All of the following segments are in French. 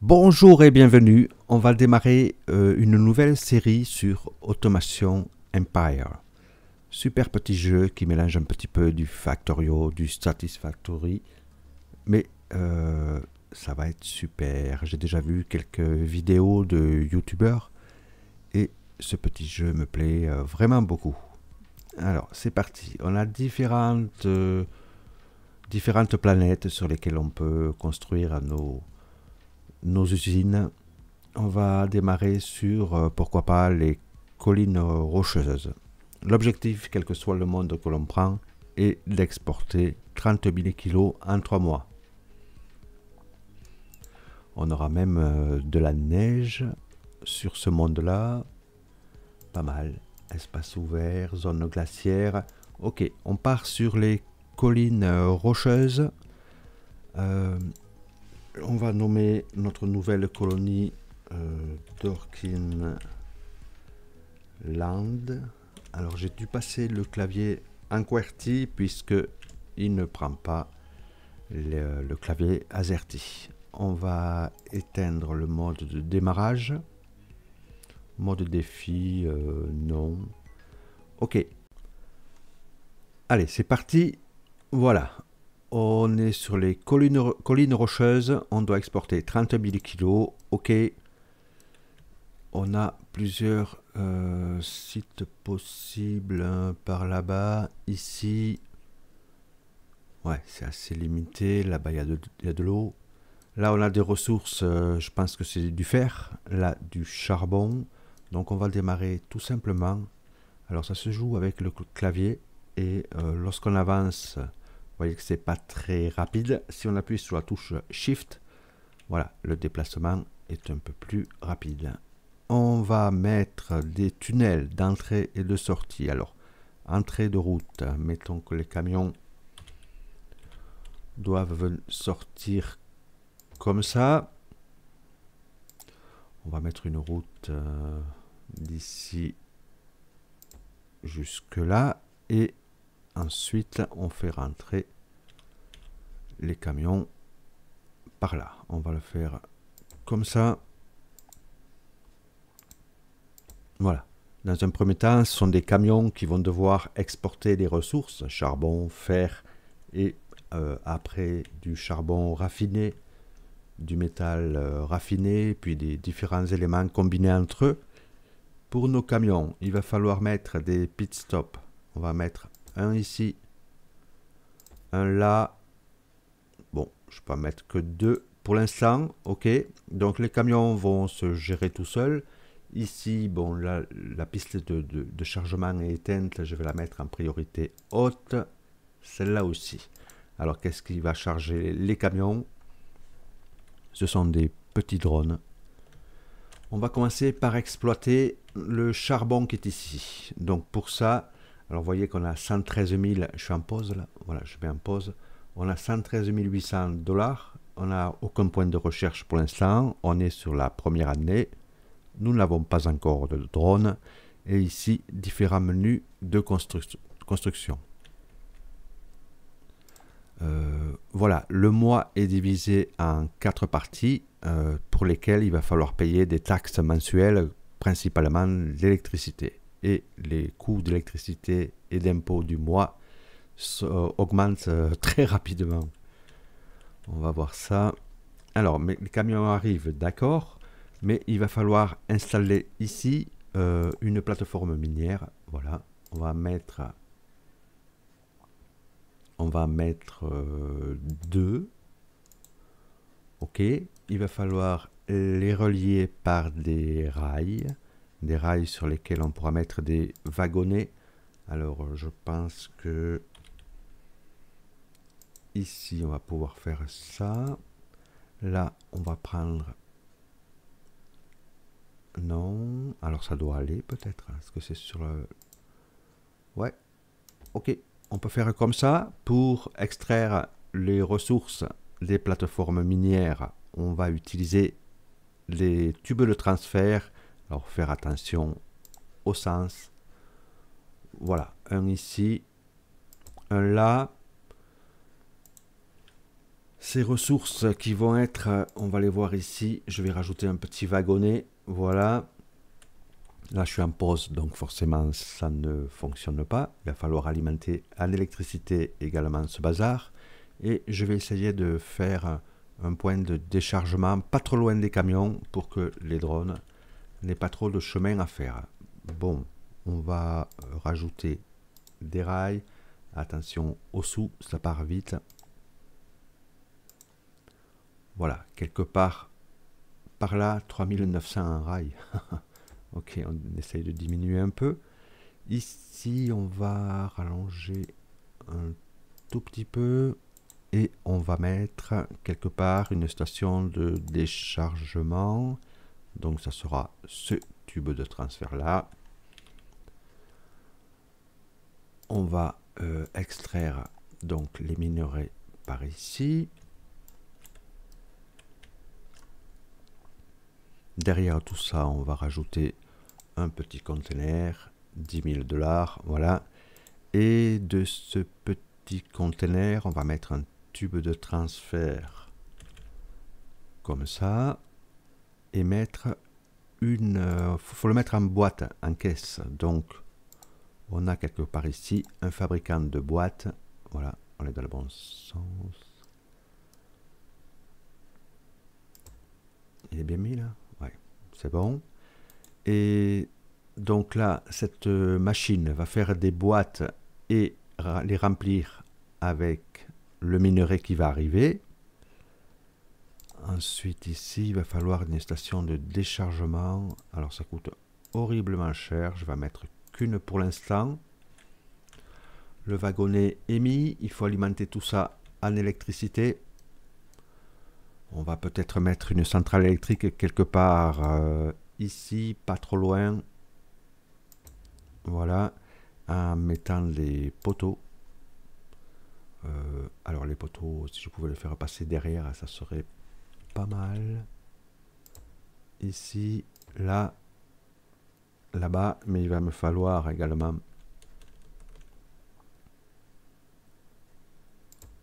Bonjour et bienvenue. On va démarrer euh, une nouvelle série sur Automation Empire. Super petit jeu qui mélange un petit peu du Factorio, du Satisfactory. Mais euh, ça va être super. J'ai déjà vu quelques vidéos de youtubeurs et ce petit jeu me plaît euh, vraiment beaucoup. Alors c'est parti. On a différentes, différentes planètes sur lesquelles on peut construire nos nos usines, on va démarrer sur, euh, pourquoi pas, les collines rocheuses. L'objectif, quel que soit le monde que l'on prend, est d'exporter 30 000 kilos en 3 mois. On aura même euh, de la neige sur ce monde-là. Pas mal. Espace ouvert, zone glaciaire. Ok, on part sur les collines euh, rocheuses on va nommer notre nouvelle colonie euh, Dorkin Land. Alors j'ai dû passer le clavier en QWERTY puisque il ne prend pas le, clavier AZERTY. On va éteindre le mode de démarrage. Mode défi, euh, non. Ok. Allez, c'est parti. Voilà, on est sur les collines, rocheuses. On doit exporter 30 000 kilos. Ok. On a plusieurs euh, sites possibles hein, par là-bas. Ici. Ouais, c'est assez limité. Là-bas, il y, a de, l'eau. Là, on a des ressources. Euh, je pense que c'est du fer. Là, du charbon. Donc, on va démarrer tout simplement. Alors, ça se joue avec le clavier. Et euh, lorsqu'on avance voyez que c'est pas très rapide. Si on appuie sur la touche Shift, voilà, le déplacement est un peu plus rapide. On va mettre des tunnels d'entrée et de sortie. Alors, entrée de route, mettons que les camions doivent sortir comme ça. On va mettre une route euh, d'ici jusque là et Ensuite, on fait rentrer les camions par là. On va le faire comme ça. Voilà. Dans un premier temps, ce sont des camions qui vont devoir exporter des ressources, charbon, fer, et euh, après du charbon raffiné, du métal euh, raffiné, puis des différents éléments combinés entre eux. Pour nos camions, il va falloir mettre des pit stops. On va mettre un ici. Un là. Bon, je peux mettre que deux pour l'instant. Ok. Donc les camions vont se gérer tout seuls. Ici, bon, là, la piste de, de chargement est éteinte. Je vais la mettre en priorité haute. Celle-là aussi. Alors, qu'est-ce qui va charger les camions Ce sont des petits drones. On va commencer par exploiter le charbon qui est ici. Donc pour ça, alors vous voyez qu'on a 113 000, je suis en pause là, voilà, je mets en pause. On a 113 800 dollars, on n'a aucun point de recherche pour l'instant, on est sur la première année, nous n'avons pas encore de drone, et ici différents menus de construction. Euh, voilà, le mois est divisé en quatre parties euh, pour lesquelles il va falloir payer des taxes mensuelles, principalement l'électricité et les coûts d'électricité et d'impôts du mois euh, augmentent euh, très rapidement. On va voir ça. Alors, les camions arrivent, d'accord, mais il va falloir installer ici euh, une plateforme minière. Voilà, on va mettre, on va mettre deux. Ok, il va falloir les relier par des rails des rails sur lesquels on pourra mettre des wagonnets. Alors je pense que ici on va pouvoir faire ça. Là on va prendre... Non, alors ça doit aller peut-être. Hein. Est-ce que c'est sur le... Ouais, ok. On peut faire comme ça pour extraire les ressources des plateformes minières. On va utiliser les tubes de transfert alors faire attention au sens. Voilà, un ici, un là. Ces ressources qui vont être, euh, on va les voir ici. Je vais rajouter un petit wagonnet. Voilà. Là, je suis en pause, donc forcément, ça ne fonctionne pas. Il va falloir alimenter en électricité également ce bazar. Et je vais essayer de faire un point de déchargement pas trop loin des camions pour que les drones n'est pas trop de chemin à faire. Bon, on va rajouter des rails. Attention au sous, ça part vite. Voilà, quelque part par là, 3900 un rail. ok, on essaye de diminuer un peu. Ici, on va rallonger un tout petit peu et on va mettre quelque part une station de déchargement donc ça sera ce tube de transfert là. On va euh, extraire donc les minerais par ici. Derrière tout ça, on va rajouter un petit conteneur, 10 000 dollars, voilà. Et de ce petit conteneur, on va mettre un tube de transfert comme ça et mettre une... Euh, faut le mettre en boîte, en caisse. Donc, on a quelque part ici un fabricant de boîtes, Voilà, on est dans le bon sens. Il est bien mis là Ouais, c'est bon. Et donc là, cette euh, machine va faire des boîtes et les remplir avec le minerai qui va arriver. Ensuite, ici, il va falloir une station de déchargement. Alors, ça coûte horriblement cher. Je vais mettre qu'une pour l'instant. Le wagonnet est Il faut alimenter tout ça en électricité. On va peut-être mettre une centrale électrique quelque part euh, ici, pas trop loin. Voilà, en mettant les poteaux. Euh, alors les poteaux, si je pouvais le faire passer derrière, ça serait mal. Ici, là, là-bas, mais il va me falloir également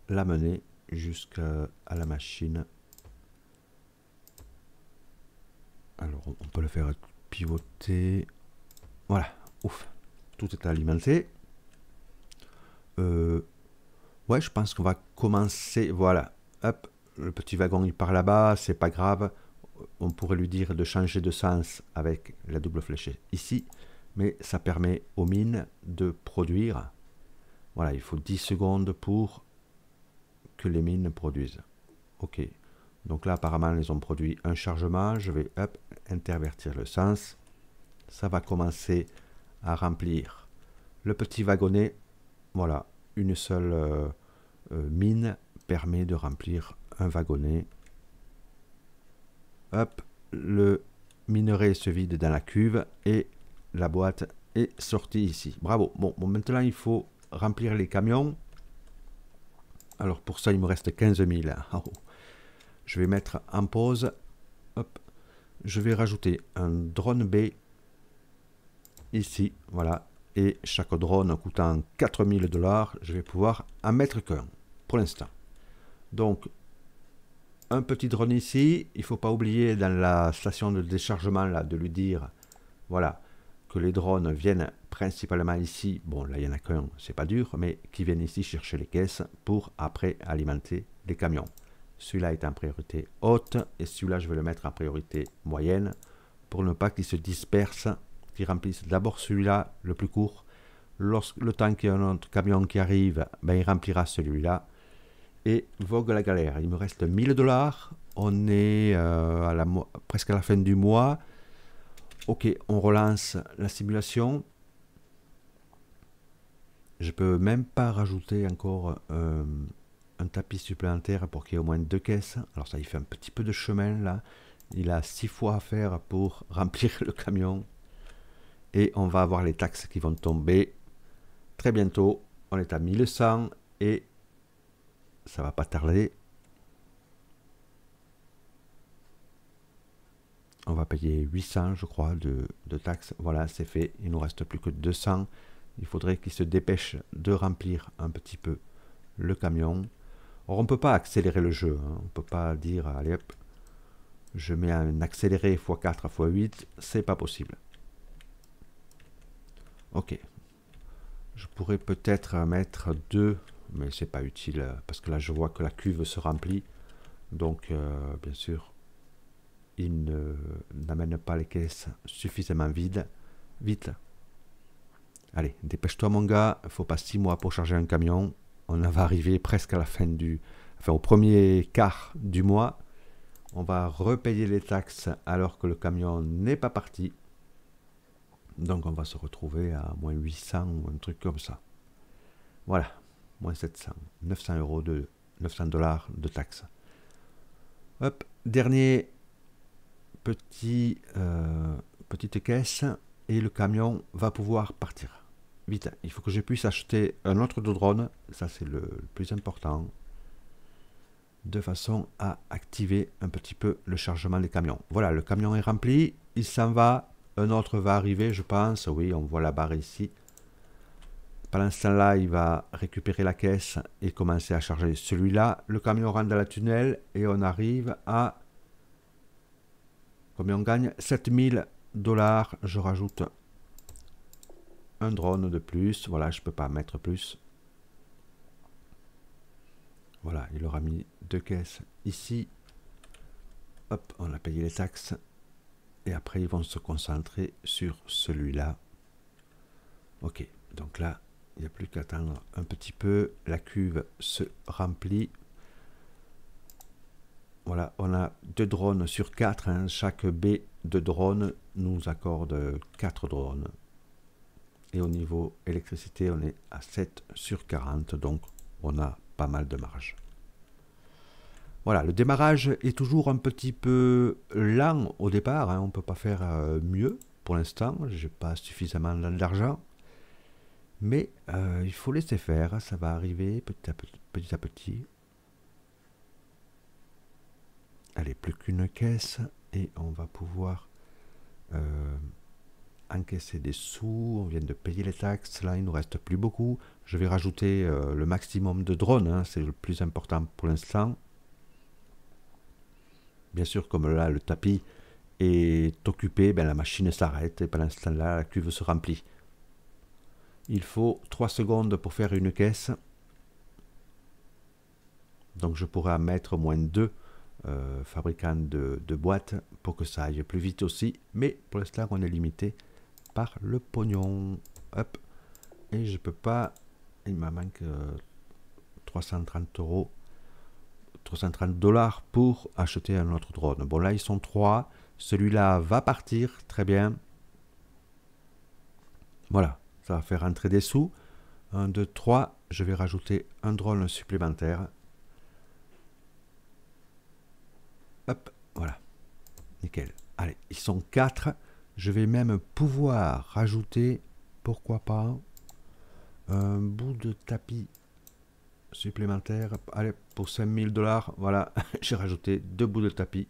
l'amener jusqu'à la machine. Alors, on peut le faire pivoter. Voilà, ouf, tout est alimenté. Euh, ouais, je pense qu'on va commencer. Voilà, hop, le petit wagon il part là-bas, c'est pas grave, on pourrait lui dire de changer de sens avec la double flèche ici, mais ça permet aux mines de produire. Voilà, il faut 10 secondes pour que les mines produisent. Ok, donc là apparemment ils ont produit un chargement, je vais hop, intervertir le sens. Ça va commencer à remplir le petit wagonnet. Voilà, une seule euh, euh, mine permet de remplir un wagonnet. Hop, le minerai se vide dans la cuve et la boîte est sortie ici. Bravo. Bon, maintenant il faut remplir les camions. Alors pour ça, il me reste 15 000. Ah, je vais mettre en pause. Hop. Je vais rajouter un drone B ici. Voilà. Et chaque drone coûtant 4000 dollars, je vais pouvoir en mettre qu'un pour l'instant. Donc un petit drone ici. Il faut pas oublier dans la station de déchargement là, de lui dire voilà, que les drones viennent principalement ici. Bon, là, il y en a qu'un, c'est pas dur, mais qui viennent ici chercher les caisses pour après alimenter les camions. Celui-là est en priorité haute et celui-là, je vais le mettre en priorité moyenne pour ne pas qu'il se disperse, qu'il remplisse d'abord celui-là le plus court. Lorsque le temps qu'il y un autre camion qui arrive, ben, il remplira celui-là et Vogue la galère. Il me reste 1000 dollars. On est euh, à la, presque à la fin du mois. Ok, on relance la simulation. Je peux même pas rajouter encore euh, un tapis supplémentaire pour qu'il y ait au moins deux caisses. Alors ça, il fait un petit peu de chemin là. Il a six fois à faire pour remplir le camion. Et on va avoir les taxes qui vont tomber très bientôt. On est à 1100 et ça va pas tarder. On va payer 800, je crois, de, taxes. Voilà, c'est fait. Il nous reste plus que 200. Il faudrait qu'il se dépêche de remplir un petit peu le camion. Or, on ne peut pas accélérer le jeu. Hein. On ne peut pas dire, allez hop, je mets un accéléré x4 x8. C'est pas possible. Ok. Je pourrais peut-être mettre deux mais c'est pas utile euh, parce que là je vois que la cuve se remplit donc euh, bien sûr il n'amène pas les caisses suffisamment vides vite allez dépêche-toi mon gars faut pas six mois pour charger un camion on va arriver presque à la fin du enfin au premier quart du mois on va repayer les taxes alors que le camion n'est pas parti donc on va se retrouver à moins 800 ou un truc comme ça voilà moins 700, 900 euros de 900 dollars de taxes. Hop, dernier petit, euh, petite caisse et le camion va pouvoir partir. Vite, il faut que je puisse acheter un autre drone, ça c'est le plus important, de façon à activer un petit peu le chargement des camions. Voilà, le camion est rempli, il s'en va, un autre va arriver je pense, oui on voit la barre ici, pendant l'instant là il va récupérer la caisse et commencer à charger celui-là. Le camion rentre dans la tunnel et on arrive à... Combien on gagne 7000 dollars. Je rajoute un drone de plus. Voilà, je peux pas mettre plus. Voilà, il aura mis deux caisses ici. Hop, on a payé les taxes. Et après, ils vont se concentrer sur celui-là. Ok, donc là, il n'y a plus qu'à attendre un petit peu. La cuve se remplit. Voilà, on a deux drones sur quatre. Hein. Chaque B de drone nous accorde quatre drones. Et au niveau électricité, on est à 7 sur 40. Donc, on a pas mal de marge. Voilà, le démarrage est toujours un petit peu lent au départ. Hein. On ne peut pas faire euh, mieux pour l'instant. j'ai pas suffisamment d'argent. Mais euh, il faut laisser faire, hein, ça va arriver petit à petit. Allez, plus qu'une caisse et on va pouvoir euh, encaisser des sous. On vient de payer les taxes, là il nous reste plus beaucoup. Je vais rajouter euh, le maximum de drones, hein. c'est le plus important pour l'instant. Bien sûr, comme là le tapis est occupé, ben, la machine s'arrête et pendant l'instant là la cuve se remplit. Il faut 3 secondes pour faire une caisse. Donc je pourrais mettre au moins 2 euh, fabricants de, boîtes pour que ça aille plus vite aussi. Mais pour l'instant, on est limité par le pognon. Hop. Et je peux pas... Il me manque 330 euh, euros. 330 dollars pour acheter un autre drone. Bon là, ils sont trois Celui-là va partir. Très bien. Voilà. Ça va faire rentrer des sous. 1, 2, 3. Je vais rajouter un drone supplémentaire. Hop, voilà. Nickel. Allez, ils sont 4. Je vais même pouvoir rajouter, pourquoi pas, un bout de tapis supplémentaire. Allez, pour 5000 dollars, voilà, j'ai rajouté deux bouts de tapis.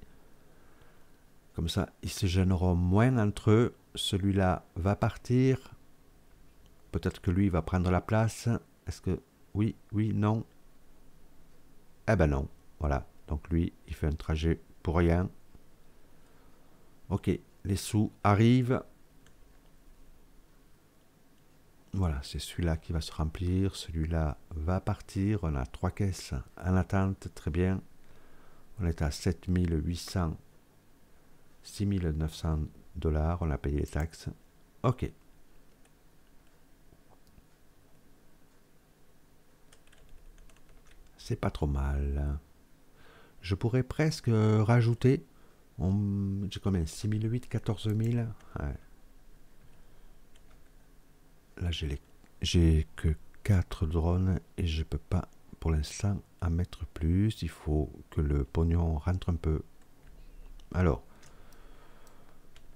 Comme ça, ils se gêneront moins entre eux. Celui-là va partir. Peut-être que lui va prendre la place. Est-ce que... Oui, oui, non. Eh ben non. Voilà. Donc lui, il fait un trajet pour rien. Ok, les sous arrivent. Voilà, c'est celui-là qui va se remplir. Celui-là va partir. On a trois caisses en attente. Très bien. On est à 7800, 6900 dollars. On a payé les taxes. Ok. c'est pas trop mal. Je pourrais presque euh, rajouter, j'ai combien 6008, 14000 Là j'ai les... que quatre drones et je peux pas pour l'instant en mettre plus. Il faut que le pognon rentre un peu. Alors,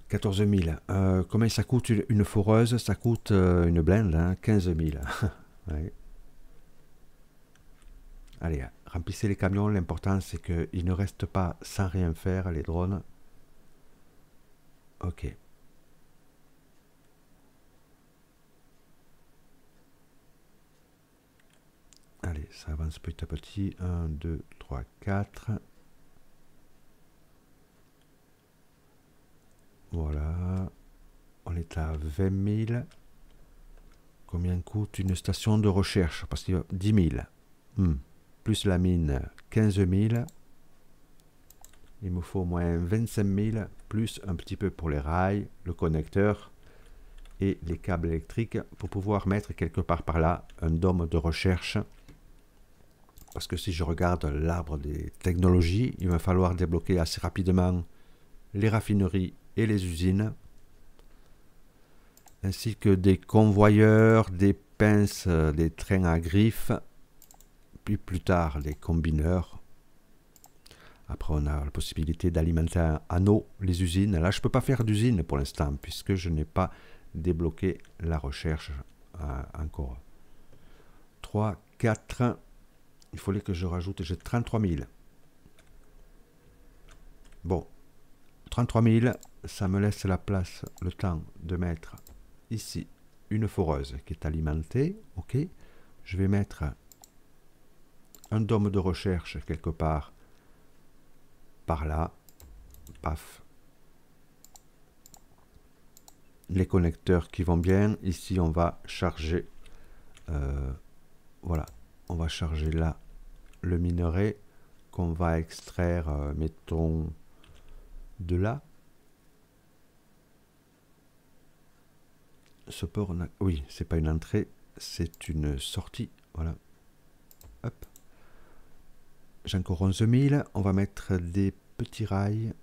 14 000. Euh, combien ça coûte une, foreuse Ça coûte euh, une blinde, 15 hein, 000. Allez, remplissez les camions. L'important, c'est qu'ils ne restent pas sans rien faire, les drones. Ok. Allez, ça avance petit à petit. 1, 2, 3, 4. Voilà. On est à 20 000. Combien coûte une station de recherche Parce qu'il y a 10 000. Hmm plus la mine 15 000. Il me faut au moins 25 000, plus un petit peu pour les rails, le connecteur et les câbles électriques pour pouvoir mettre quelque part par là un dôme de recherche. Parce que si je regarde l'arbre des technologies, il va falloir débloquer assez rapidement les raffineries et les usines, ainsi que des convoyeurs, des pinces, des trains à griffes plus tard les combineurs. Après, on a la possibilité d'alimenter à eau les usines. Là, je peux pas faire d'usine pour l'instant, puisque je n'ai pas débloqué la recherche encore. 3, 4, il fallait que je rajoute, j'ai 33 000. Bon, 33 000, ça me laisse la place, le temps de mettre ici une foreuse qui est alimentée. Ok, je vais mettre un dôme de recherche quelque part. Par là, paf. Les connecteurs qui vont bien. Ici, on va charger. Euh, voilà, on va charger là le minerai qu'on va extraire, euh, mettons, de là. Ce port, oui, c'est pas une entrée, c'est une sortie. Voilà. Hop. J'ai encore 11 000. On va mettre des petits rails.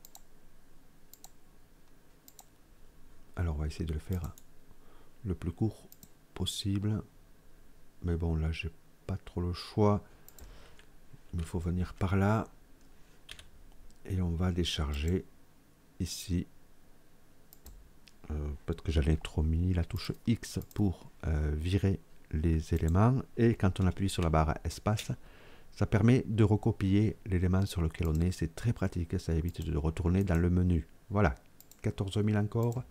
Alors on va essayer de le faire le plus court possible. Mais bon, là, j'ai pas trop le choix. Il faut venir par là. Et on va décharger ici. Euh, peut-être que j'allais trop mis la touche X pour euh, virer les éléments. Et quand on appuie sur la barre espace, ça permet de recopier l'élément sur lequel on est. C'est très pratique. Ça évite de retourner dans le menu. Voilà. 14 000 encore.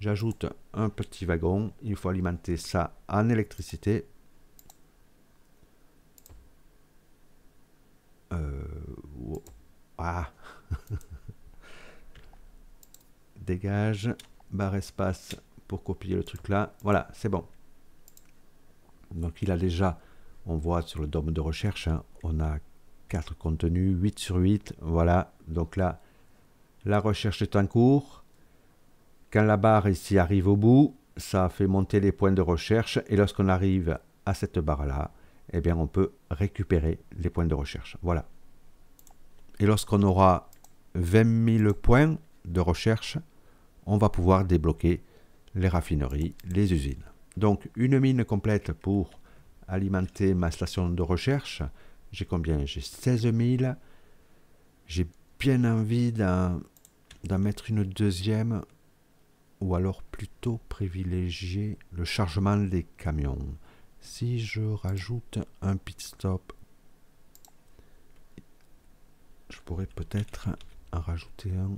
J'ajoute un petit wagon. Il faut alimenter ça en électricité. Euh, ah. Dégage. Barre espace pour copier le truc là. Voilà, c'est bon. Donc il a déjà on voit sur le dôme de recherche, hein, on a 4 contenus, 8 sur 8, voilà, donc là, la recherche est en cours. Quand la barre ici arrive au bout, ça fait monter les points de recherche, et lorsqu'on arrive à cette barre-là, eh bien on peut récupérer les points de recherche, voilà. Et lorsqu'on aura 20 000 points de recherche, on va pouvoir débloquer les raffineries, les usines. Donc une mine complète pour alimenter ma station de recherche. J'ai combien J'ai 16 000. J'ai bien envie d'en mettre une deuxième ou alors plutôt privilégier le chargement des camions. Si je rajoute un pit stop, je pourrais peut-être en rajouter un.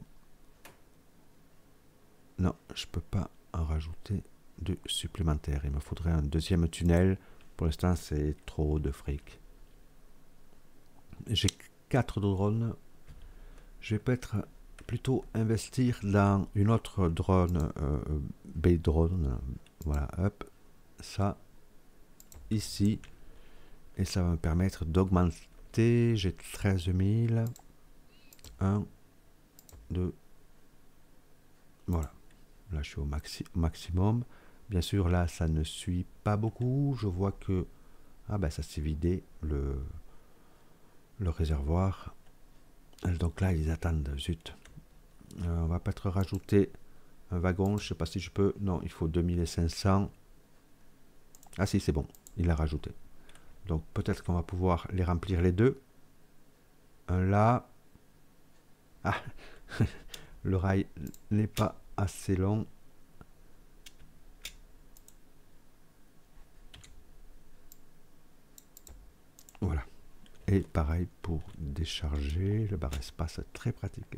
Non, je peux pas en rajouter de supplémentaire, Il me faudrait un deuxième tunnel. Pour l'instant, c'est trop de fric. J'ai 4 drones. Je vais peut-être plutôt investir dans une autre drone, euh, B-drone. Voilà, hop, ça, ici. Et ça va me permettre d'augmenter. J'ai 13 000. 1, 2, voilà. Là, je suis au maxi maximum. Bien sûr, là, ça ne suit pas beaucoup. Je vois que ah ben, ça s'est vidé le, le réservoir. Donc là, ils attendent. Zut. Euh, on va peut-être rajouter un wagon. Je sais pas si je peux. Non, il faut 2500. Ah si, c'est bon. Il a rajouté. Donc peut-être qu'on va pouvoir les remplir les deux. Un là. Ah, le rail n'est pas assez long. Voilà. Et pareil pour décharger le bar espace, très pratique.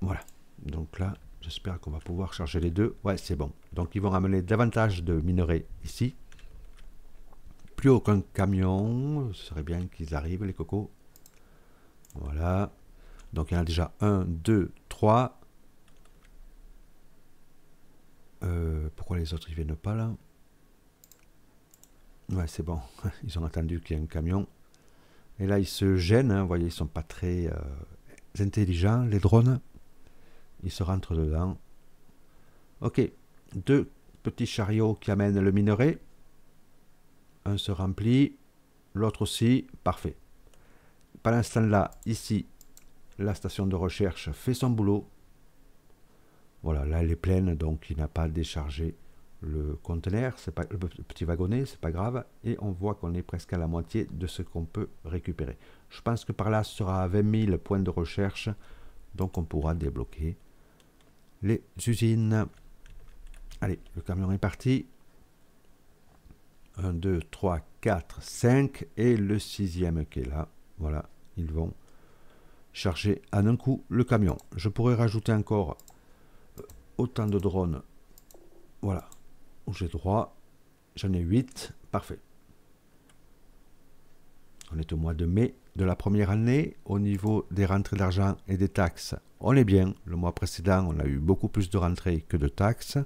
Voilà. Donc là, j'espère qu'on va pouvoir charger les deux. Ouais, c'est bon. Donc ils vont ramener davantage de minerais ici. Plus aucun camion. Ce serait bien qu'ils arrivent, les cocos. Voilà. Donc il y en a déjà 1, 2, 3. pourquoi les autres ils viennent pas là Ouais, c'est bon. Ils ont attendu qu'il y ait un camion. Et là, ils se gênent. Hein. Vous voyez, ils sont pas très euh, intelligents, les drones. Ils se rentrent dedans. Ok. Deux petits chariots qui amènent le minerai. Un se remplit. L'autre aussi. Parfait. Pour l'instant, là ici, la station de recherche fait son boulot. Voilà, là, elle est pleine, donc il n'a pas déchargé le conteneur, pas, le petit wagonnet, c'est pas grave, et on voit qu'on est presque à la moitié de ce qu'on peut récupérer. Je pense que par là ce sera à 20 000 points de recherche, donc on pourra débloquer les usines. Allez, le camion est parti. 1, 2, 3, 4, 5, et le sixième qui est là. Voilà, ils vont charger à un coup le camion. Je pourrais rajouter encore euh, autant de drones. Voilà, j'ai droit. J'en ai 8. Parfait. On est au mois de mai de la première année. Au niveau des rentrées d'argent et des taxes, on est bien. Le mois précédent, on a eu beaucoup plus de rentrées que de taxes.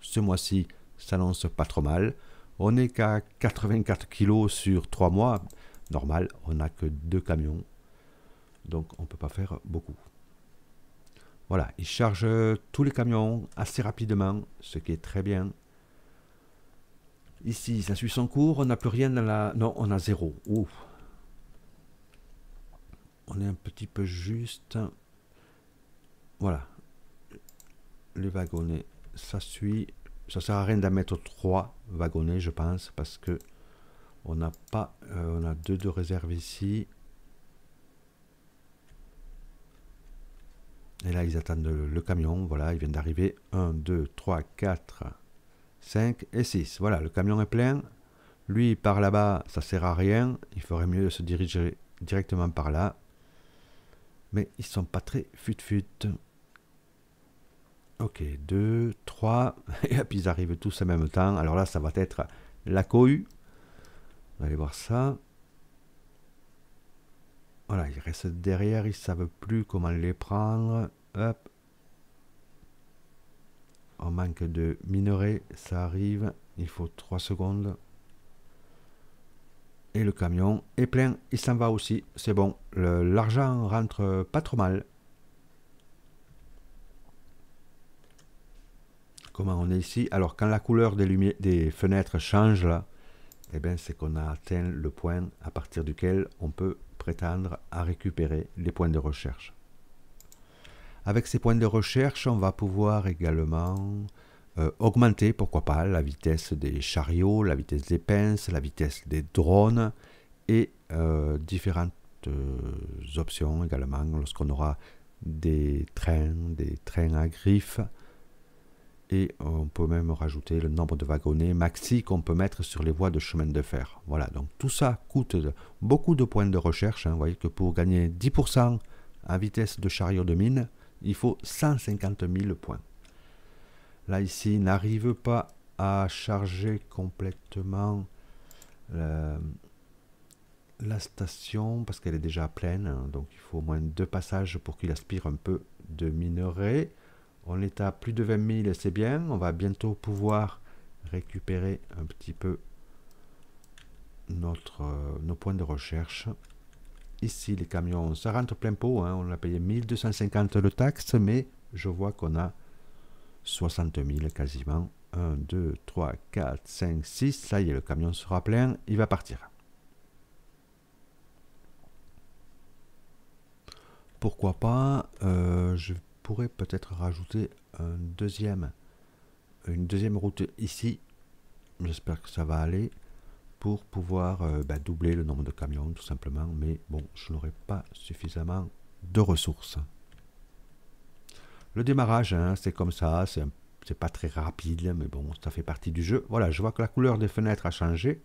Ce mois-ci, ça s'annonce pas trop mal. On n'est qu'à 84 kg sur 3 mois. Normal, on n'a que 2 camions. Donc on ne peut pas faire beaucoup. Voilà, il charge tous les camions assez rapidement, ce qui est très bien. Ici, ça suit son cours, on n'a plus rien dans la... Non, on a zéro. Ouf. On est un petit peu juste. Voilà. Les wagonnets, ça suit. Ça sert à rien d'en mettre trois wagonnets, je pense, parce que on n'a pas... Euh, on a deux de réserve ici. Et là, ils attendent le, camion. Voilà, il vient d'arriver. 1, 2, 3, 4. 5 et 6. Voilà, le camion est plein. Lui, par là-bas, ça sert à rien. Il ferait mieux de se diriger directement par là. Mais ils sont pas très fut-fut. Ok, 2, 3. Et puis ils arrivent tous en même temps. Alors là, ça va être la cohue. On va aller voir ça. Voilà, ils restent derrière. Ils savent plus comment les prendre. Hop, on manque de minerais, ça arrive, il faut trois secondes. Et le camion est plein, il s'en va aussi, c'est bon. L'argent rentre pas trop mal. Comment on est ici Alors quand la couleur des, lumières, des fenêtres change là, et eh bien c'est qu'on a atteint le point à partir duquel on peut prétendre à récupérer les points de recherche. Avec ces points de recherche, on va pouvoir également euh, augmenter, pourquoi pas, la vitesse des chariots, la vitesse des pinces, la vitesse des drones et euh, différentes euh, options également lorsqu'on aura des trains, des trains à griffes. Et on peut même rajouter le nombre de wagonnets maxi qu'on peut mettre sur les voies de chemin de fer. Voilà, donc tout ça coûte beaucoup de points de recherche. Hein. Vous voyez que pour gagner 10% à vitesse de chariot de mine, il faut 150 000 points. Là, ici, il n'arrive pas à charger complètement euh, la station parce qu'elle est déjà pleine. Hein. Donc, il faut au moins deux passages pour qu'il aspire un peu de minerai. On est à plus de 20 000, c'est bien. On va bientôt pouvoir récupérer un petit peu notre, euh, nos points de recherche. Ici, les camions, ça rentre plein pot. Hein. on a payé 1250 le taxe, mais je vois qu'on a 60 000 quasiment. 1, 2, 3, 4, 5, 6. Ça y est, le camion sera plein. Il va partir. Pourquoi pas euh, Je pourrais peut-être rajouter un deuxième, une deuxième route ici. J'espère que ça va aller pour pouvoir euh, bah, doubler le nombre de camions tout simplement. Mais bon, je n'aurai pas suffisamment de ressources. Le démarrage, hein, c'est comme ça, c'est, c'est pas très rapide, mais bon, ça fait partie du jeu. Voilà, je vois que la couleur des fenêtres a changé.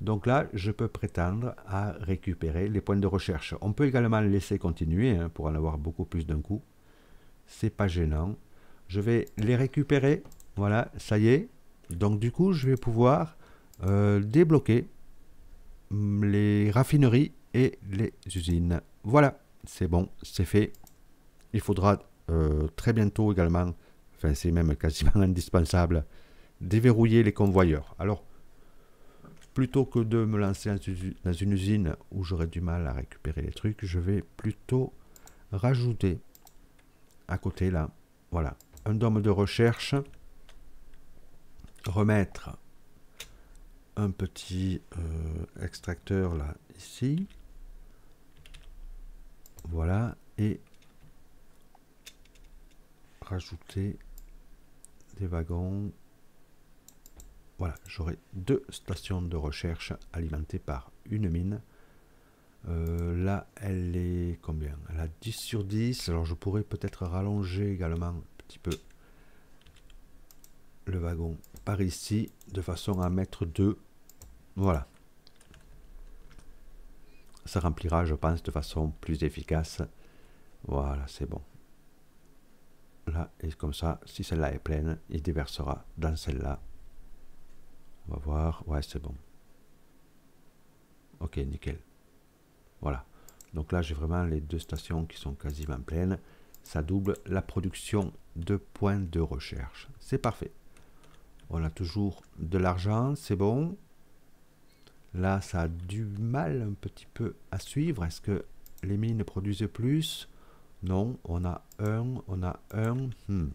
Donc là, je peux prétendre à récupérer les points de recherche. On peut également laisser continuer hein, pour en avoir beaucoup plus d'un coup. C'est pas gênant. Je vais les récupérer. Voilà, ça y est. Donc du coup, je vais pouvoir euh, débloquer mm, les raffineries et les usines. Voilà, c'est bon, c'est fait. Il faudra euh, très bientôt également, enfin c'est même quasiment indispensable, déverrouiller les convoyeurs. Alors, plutôt que de me lancer dans une usine où j'aurais du mal à récupérer les trucs, je vais plutôt rajouter à côté là, voilà, un dôme de recherche, remettre un petit euh, extracteur là ici voilà et rajouter des wagons voilà j'aurai deux stations de recherche alimentées par une mine euh, là elle est combien elle a 10 sur 10 alors je pourrais peut-être rallonger également un petit peu le wagon par ici de façon à mettre deux. Voilà. Ça remplira, je pense, de façon plus efficace. Voilà, c'est bon. Là, et comme ça, si celle-là est pleine, il déversera dans celle-là. On va voir. Ouais, c'est bon. Ok, nickel. Voilà. Donc là, j'ai vraiment les deux stations qui sont quasiment pleines. Ça double la production de points de recherche. C'est parfait. On a toujours de l'argent, c'est bon. Là, ça a du mal un petit peu à suivre. Est-ce que les mines produisent plus Non, on a un, on a un. Hmm.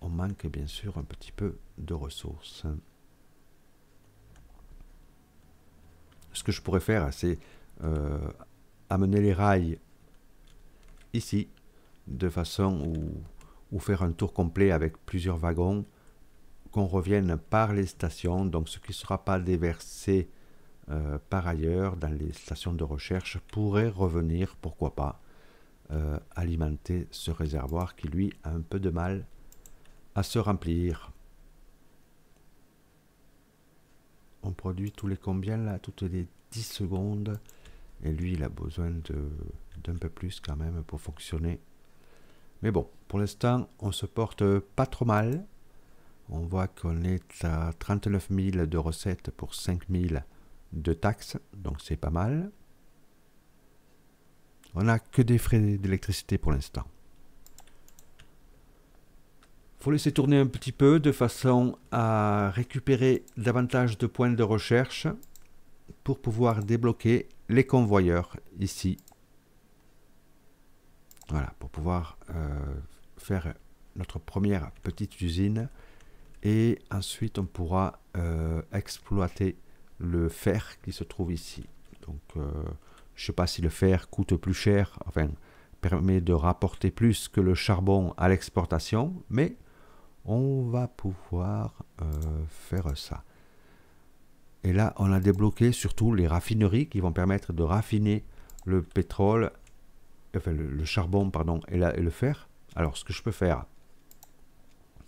On manque bien sûr un petit peu de ressources. Hein. Ce que je pourrais faire, hein, c'est euh, amener les rails ici, de façon où ou faire un tour complet avec plusieurs wagons, qu'on revienne par les stations, donc ce qui ne sera pas déversé euh, par ailleurs dans les stations de recherche pourrait revenir, pourquoi pas, euh, alimenter ce réservoir qui lui a un peu de mal à se remplir. On produit tous les combien là Toutes les 10 secondes. Et lui, il a besoin d'un peu plus quand même pour fonctionner. Mais bon, pour l'instant, on se porte pas trop mal. On voit qu'on est à 39 000 de recettes pour 5 000 de taxes, donc c'est pas mal. On n'a que des frais d'électricité pour l'instant. Faut laisser tourner un petit peu de façon à récupérer davantage de points de recherche pour pouvoir débloquer les convoyeurs ici voilà, pour pouvoir euh, faire notre première petite usine. Et ensuite, on pourra euh, exploiter le fer qui se trouve ici. Donc, euh, je ne sais pas si le fer coûte plus cher, enfin, permet de rapporter plus que le charbon à l'exportation, mais on va pouvoir faire ça. Et là, on a débloqué surtout les raffineries qui vont permettre de raffiner le pétrole enfin, le, charbon pardon, et, et le fer. Alors ce que je peux faire,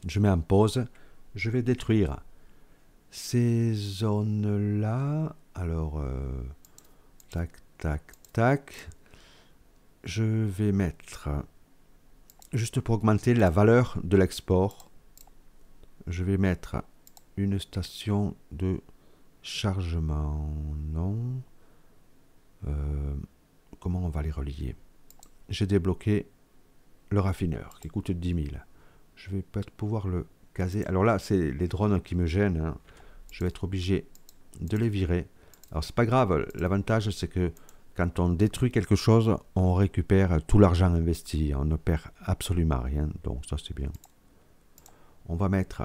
je mets en pause, je vais détruire ces zones-là. Alors, euh, tac, tac, tac. Je vais mettre, juste pour augmenter la valeur de l'export, je vais mettre une station de chargement. Non. Euh, comment on va les relier j'ai débloqué le raffineur qui coûte 10 000. Je vais peut-être pouvoir le caser. Alors là, c'est les drones qui me gênent. Hein. Je vais être obligé de les virer. Alors c'est pas grave. L'avantage, c'est que quand on détruit quelque chose, on récupère tout l'argent investi. On ne perd absolument rien. Donc ça, c'est bien. On va mettre...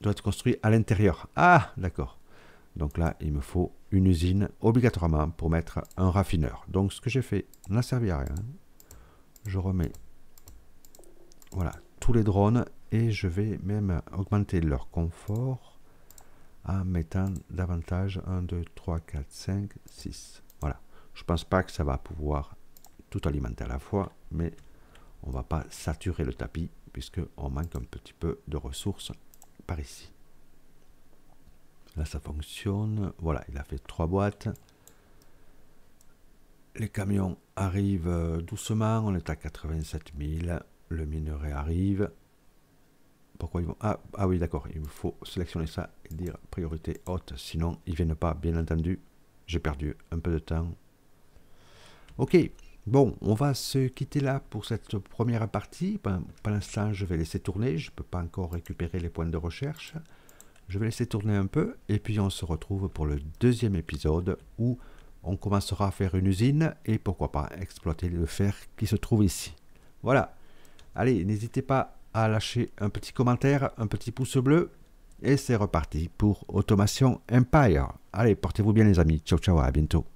doit être construit à l'intérieur. Ah, d'accord. Donc là, il me faut une usine obligatoirement pour mettre un raffineur. Donc ce que j'ai fait n'a servi à rien. Je remets voilà, tous les drones et je vais même augmenter leur confort en mettant davantage 1, 2, 3, 4, 5, 6. Voilà. Je pense pas que ça va pouvoir tout alimenter à la fois, mais on va pas saturer le tapis puisque on manque un petit peu de ressources par ici. Là, ça fonctionne. Voilà, il a fait trois boîtes. Les camions arrivent euh, doucement. On est à 87 000. Le minerai arrive. Pourquoi ils vont... Ah, ah oui, d'accord. Il faut sélectionner ça et dire priorité haute. Sinon, ils viennent pas, bien entendu. J'ai perdu un peu de temps. Ok. Bon, on va se quitter là pour cette première partie. Pour l'instant, je vais laisser tourner. Je ne peux pas encore récupérer les points de recherche. Je vais laisser tourner un peu et puis on se retrouve pour le deuxième épisode où on commencera à faire une usine et pourquoi pas exploiter le fer qui se trouve ici. Voilà. Allez, n'hésitez pas à lâcher un petit commentaire, un petit pouce bleu et c'est reparti pour Automation Empire. Allez, portez-vous bien les amis. Ciao ciao, à bientôt.